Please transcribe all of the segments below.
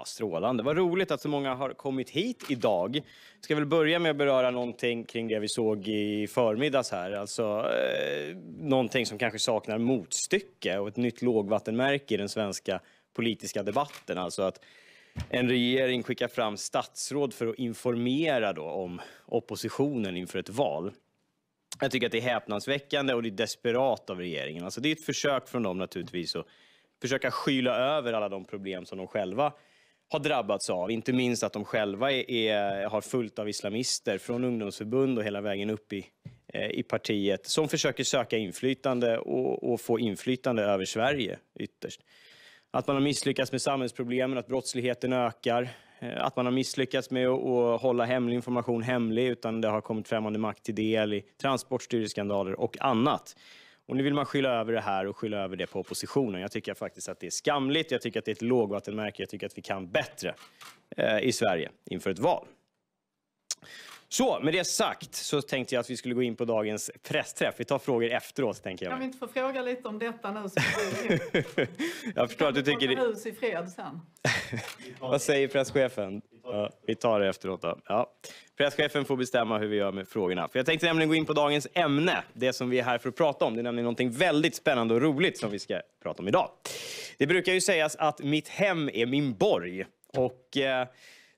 Ja, strålande. Vad roligt att så många har kommit hit idag. Jag ska väl börja med att beröra någonting kring det vi såg i förmiddags här. Alltså eh, någonting som kanske saknar motstycke och ett nytt lågvattenmärke i den svenska politiska debatten. Alltså att en regering skickar fram statsråd för att informera då om oppositionen inför ett val. Jag tycker att det är häpnadsväckande och det är desperat av regeringen. Alltså det är ett försök från dem naturligtvis att försöka skyla över alla de problem som de själva har drabbats av. Inte minst att de själva är, är, har fullt av islamister från ungdomsförbund och hela vägen upp i, eh, i partiet som försöker söka inflytande och, och, få inflytande över Sverige ytterst. Att man har misslyckats med samhällsproblemen, att brottsligheten ökar, eh, att man har misslyckats med att hålla hemlig information hemlig utan det har kommit främmande makt till del i transportstyrelseskandaler och annat. Och nu vill man skylla över det här och skylla över det på oppositionen. Jag tycker faktiskt att det är skamligt, jag tycker att det är ett lågvattenmärke, jag tycker att vi kan bättre eh, i Sverige inför ett val. Så, med det sagt så tänkte jag att vi skulle gå in på dagens pressträff. Vi tar frågor efteråt, tänker jag. Kan vi inte få fråga lite om detta nu? Så jag förstår att du tycker... Vi i fred sen. Vad säger presschefen? Ja, vi tar det efteråt. Då. Ja. Presschefen får bestämma hur vi gör med frågorna. För jag tänkte nämligen gå in på dagens ämne, det som vi är här för att prata om. Det är nämligen någonting väldigt spännande och roligt som vi ska prata om idag. Det brukar ju sägas att mitt hem är min borg. Och eh,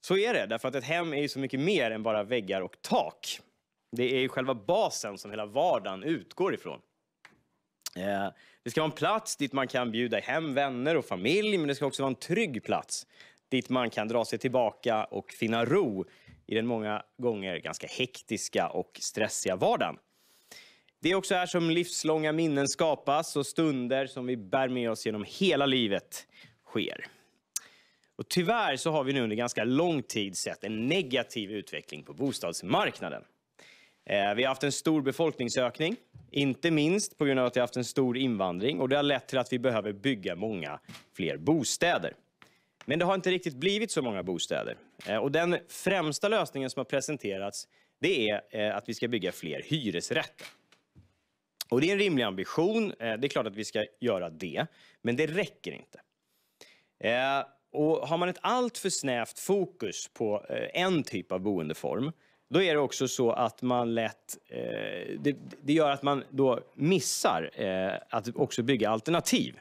så är det, därför att ett hem är ju så mycket mer än bara väggar och tak. Det är ju själva basen som hela vardagen utgår ifrån. Eh, det ska vara en plats dit man kan bjuda hem vänner och familj, men det ska också vara en trygg plats dit man kan dra sig tillbaka och finna ro i den många gånger ganska hektiska och stressiga vardagen. Det är också här som livslånga minnen skapas och stunder som vi bär med oss genom hela livet sker. Och tyvärr så har vi nu under ganska lång tid sett en negativ utveckling på bostadsmarknaden. Eh, vi har haft en stor befolkningsökning, inte minst på grund av att vi har haft en stor invandring och det har lett till att vi behöver bygga många fler bostäder. Men det har inte riktigt blivit så många bostäder. Eh, och den främsta lösningen som har presenterats det är eh, att vi ska bygga fler hyresrätter. Och det är en rimlig ambition, eh, det är klart att vi ska göra det, men det räcker inte. Och har man ett alltför snävt fokus på en typ av boendeform, då är det också så att man lätt... Det, det gör att man då missar att också bygga alternativ.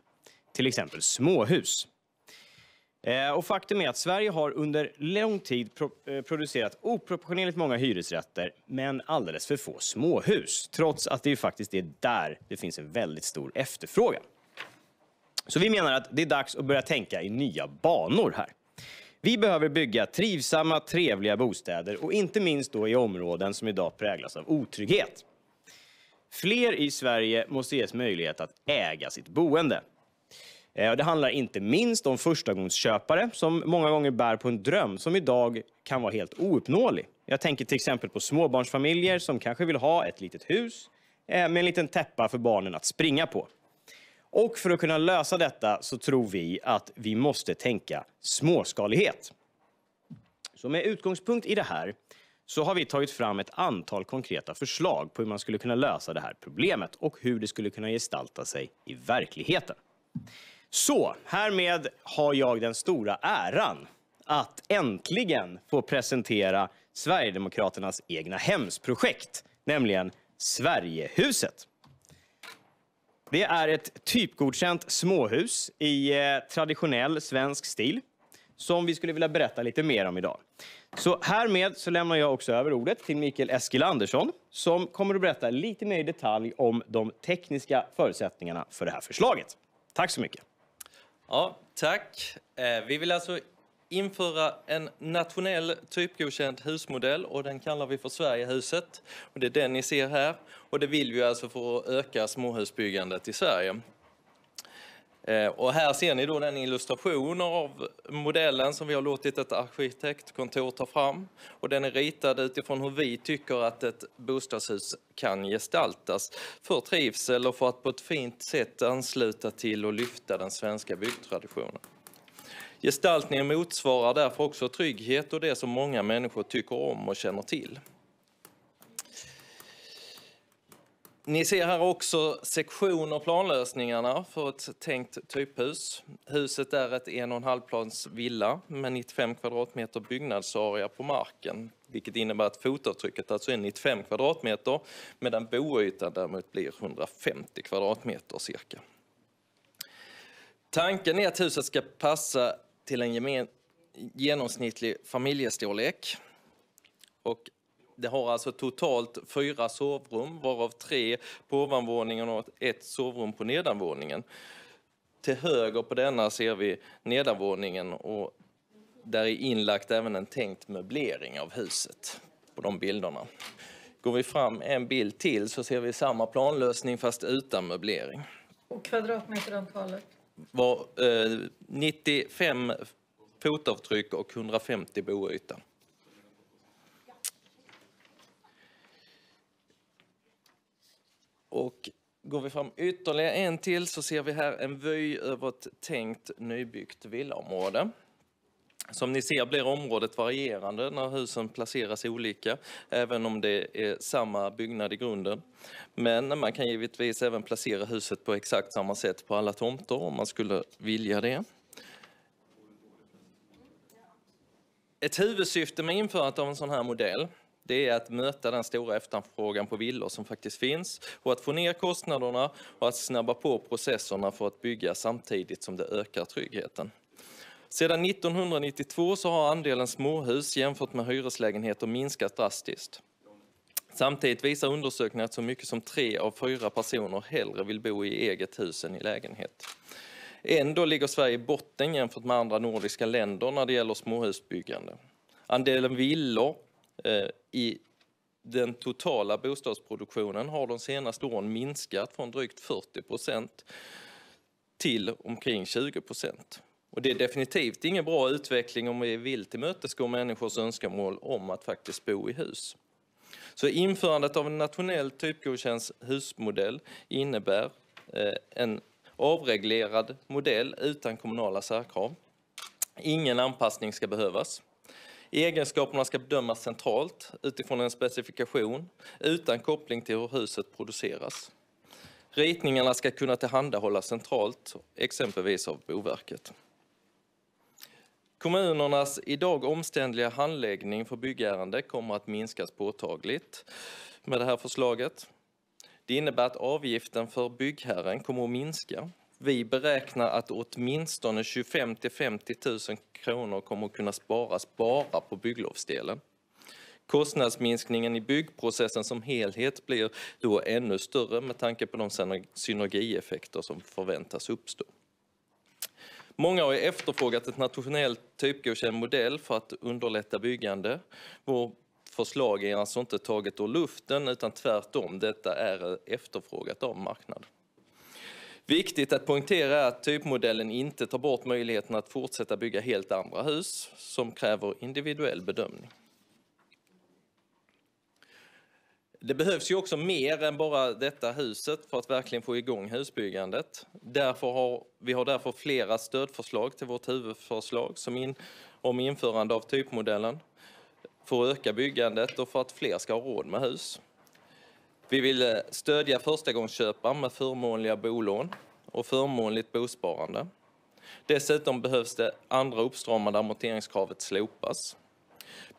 Till exempel småhus. Eh, och faktum är att Sverige har under lång tid pro eh, producerat oproportionerligt många hyresrätter men alldeles för få småhus, trots att det ju faktiskt är där det finns en väldigt stor efterfrågan. Så vi menar att det är dags att börja tänka i nya banor här. Vi behöver bygga trivsamma, trevliga bostäder och inte minst då i områden som idag präglas av otrygghet. Fler i Sverige måste ges möjlighet att äga sitt boende. Eh, det handlar inte minst om förstagångsköpare som många gånger bär på en dröm som idag kan vara helt ouppnåelig. Jag tänker till exempel på småbarnsfamiljer som kanske vill ha ett litet hus eh, med en liten täppa för barnen att springa på. Och för att kunna lösa detta så tror vi att vi måste tänka småskalighet. Så med utgångspunkt i det här så har vi tagit fram ett antal konkreta förslag på hur man skulle kunna lösa det här problemet och hur det skulle kunna gestalta sig i verkligheten. Så, härmed har jag den stora äran att äntligen få presentera Sverigedemokraternas egna hemsprojekt, nämligen Sverigehuset. Det är ett typgodkänt småhus i eh, traditionell svensk stil som vi skulle vilja berätta lite mer om idag. Så härmed så lämnar jag också över ordet till Mikael Eskil Andersson som kommer att berätta lite mer i detalj om de tekniska förutsättningarna för det här förslaget. Tack så mycket! Ja, tack. Eh, vi vill alltså införa en nationell typgodkänd husmodell och den kallar vi för Sverigehuset. Och det är den ni ser här och det vill vi alltså för att öka småhusbyggandet i Sverige. Eh, och här ser ni då den illustration av modellen som vi har låtit ett arkitektkontor ta fram. Och den är ritad utifrån hur vi tycker att ett bostadshus kan gestaltas för trivsel och för att på ett fint sätt ansluta till och lyfta den svenska byggtraditionen. Gestaltningen motsvarar därför också trygghet och det som många människor tycker om och känner till. Ni ser här också sektion och planlösningarna för ett tänkt typhus. Huset är ett en och en halvplans villa med 95 kvadratmeter byggnadsarea på marken, vilket innebär att fotavtrycket alltså är 95 kvadratmeter, medan boytan däremot blir 150 kvadratmeter cirka. Tanken är att huset ska passa till en genomsnittlig familjestorlek och det har alltså totalt fyra sovrum, varav tre på ovanvåningen och ett sovrum på nedanvåningen. Till höger på denna ser vi nedanvåningen och där är inlagt även en tänkt möblering av huset på de bilderna. Går vi fram en bild till så ser vi samma planlösning fast utan möblering. Och kvadratmeterantalet? Var eh, 95 fotavtryck och 150 boyta. Och går vi fram ytterligare en till så ser vi här en vy över ett tänkt nybyggt villaområde. Som ni ser blir området varierande när husen placeras olika, även om det är samma byggnad i grunden. Men man kan givetvis även placera huset på exakt samma sätt på alla tomter om man skulle vilja det. Ett huvudsyfte med införandet av en sån här modell det är att möta den stora efterfrågan på villor som faktiskt finns och att få ner kostnaderna och att snabba på processerna för att bygga samtidigt som det ökar tryggheten. Sedan 1992 så har andelen småhus jämfört med hyreslägenheter minskat drastiskt. Samtidigt visar undersökningar att så mycket som tre av fyra personer hellre vill bo i eget hus än i lägenhet. Ändå ligger Sverige i botten jämfört med andra nordiska länder när det gäller småhusbyggande. Andelen villor eh, i den totala bostadsproduktionen har de senaste åren minskat från drygt 40 procent till omkring 20 procent. Och det är definitivt ingen bra utveckling om vi vill tillmötesgå människors önskemål om att faktiskt bo i hus. Så införandet av en nationell typgodkänd husmodell innebär eh, en avreglerad modell utan kommunala särkrav. Ingen anpassning ska behövas. Egenskaperna ska bedömas centralt utifrån en specifikation utan koppling till hur huset produceras. Ritningarna ska kunna tillhandahållas centralt, exempelvis av Boverket. Kommunernas idag omständliga handläggning för byggärende kommer att minskas påtagligt med det här förslaget. Det innebär att avgiften för byggherren kommer att minska vi beräknar att åtminstone 25 till 50 000 kronor kommer att kunna sparas bara på bygglovsdelen. Kostnadsminskningen i byggprocessen som helhet blir då ännu större med tanke på de synergieffekter som förväntas uppstå. Många har efterfrågat ett nationellt typgodkänd modell för att underlätta byggande. Vår förslag är alltså inte taget ur luften utan tvärtom, detta är efterfrågat av marknaden. Viktigt att poängtera är att typmodellen inte tar bort möjligheten att fortsätta bygga helt andra hus som kräver individuell bedömning. Det behövs ju också mer än bara detta huset för att verkligen få igång husbyggandet. Därför har, vi har därför flera stödförslag till vårt huvudförslag som in, om införande av typmodellen för att öka byggandet och för att fler ska ha råd med hus. Vi vill eh, stödja förstagångsköpare med förmånliga bolån och förmånligt bosparande. Dessutom behövs det andra uppstramade amorteringskravet slopas.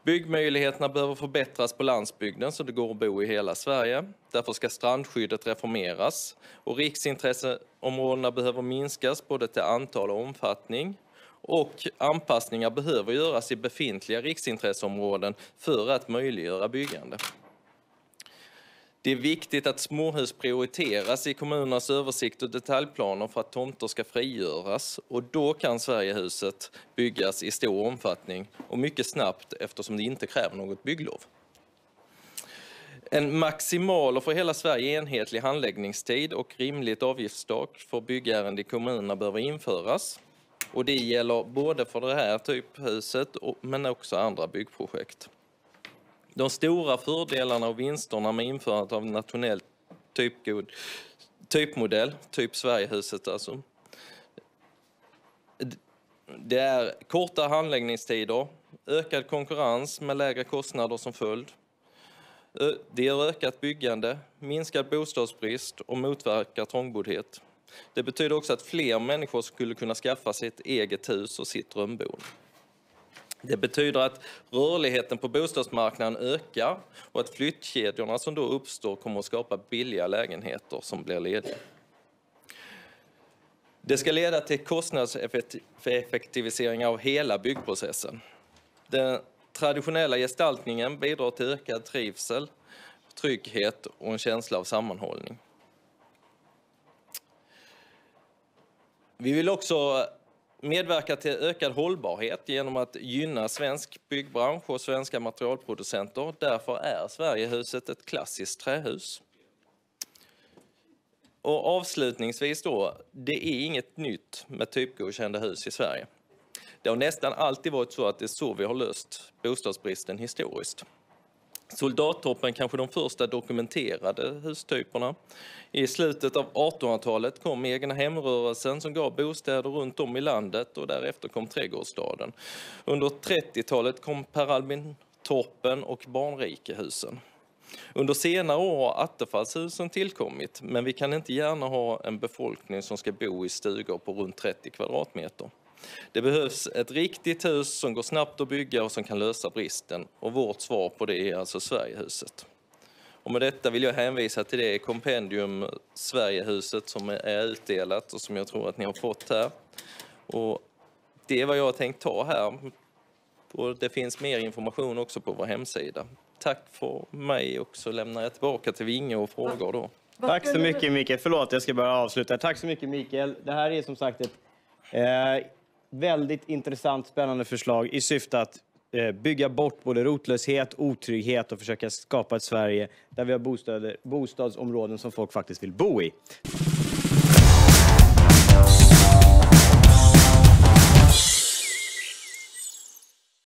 Byggmöjligheterna behöver förbättras på landsbygden så det går att bo i hela Sverige. Därför ska strandskyddet reformeras och riksintresseområdena behöver minskas både till antal och omfattning. Och anpassningar behöver göras i befintliga riksintresseområden för att möjliggöra byggande. Det är viktigt att småhus prioriteras i kommunernas översikt och detaljplaner för att tomter ska frigöras och då kan Sverigehuset byggas i stor omfattning och mycket snabbt eftersom det inte kräver något bygglov. En maximal och för hela Sverige enhetlig handläggningstid och rimligt avgiftstak för byggärenden i kommunerna behöver införas. Och det gäller både för det här typhuset men också andra byggprojekt. De stora fördelarna och vinsterna med införandet av en nationell typgod, typmodell, typ Sverigehuset alltså, det är korta handläggningstider, ökad konkurrens med lägre kostnader som följd. Det ger ökat byggande, minskad bostadsbrist och motverkar trångboddhet. Det betyder också att fler människor skulle kunna skaffa sitt eget hus och sitt drömboende. Det betyder att rörligheten på bostadsmarknaden ökar och att flyttkedjorna som då uppstår kommer att skapa billiga lägenheter som blir lediga. Det ska leda till kostnadseffektivisering av hela byggprocessen. Den traditionella gestaltningen bidrar till ökad trivsel, trygghet och en känsla av sammanhållning. Vi vill också medverka till ökad hållbarhet genom att gynna svensk byggbransch och svenska materialproducenter. Därför är Sverigehuset ett klassiskt trähus. Och avslutningsvis då, det är inget nytt med typgodkända hus i Sverige. Det har nästan alltid varit så att det är så vi har löst bostadsbristen historiskt. Soldattoppen kanske de första dokumenterade hustyperna. I slutet av 1800-talet kom egna hemrörelsen som gav bostäder runt om i landet och därefter kom trädgårdsstaden. Under 30-talet kom Per Albin Torpen och Barnrikehusen. Under senare år har attefallshusen tillkommit men vi kan inte gärna ha en befolkning som ska bo i stugor på runt 30 kvadratmeter. Det behövs ett riktigt hus som går snabbt att bygga och som kan lösa bristen. Och vårt svar på det är alltså Sverigehuset. Och med detta vill jag hänvisa till det kompendium Sverigehuset som är utdelat och som jag tror att ni har fått här. Och det är vad jag har tänkt ta här. Och det finns mer information också på vår hemsida. Tack för mig och så lämnar jag tillbaka till Vinge och frågor då. Tack så mycket Mikael. Förlåt, jag ska bara avsluta. Tack så mycket Mikael. Det här är som sagt ett eh, väldigt intressant, spännande förslag i syfte att eh, bygga bort både rotlöshet, otrygghet och försöka skapa ett Sverige där vi har bostäder, bostadsområden som folk faktiskt vill bo i.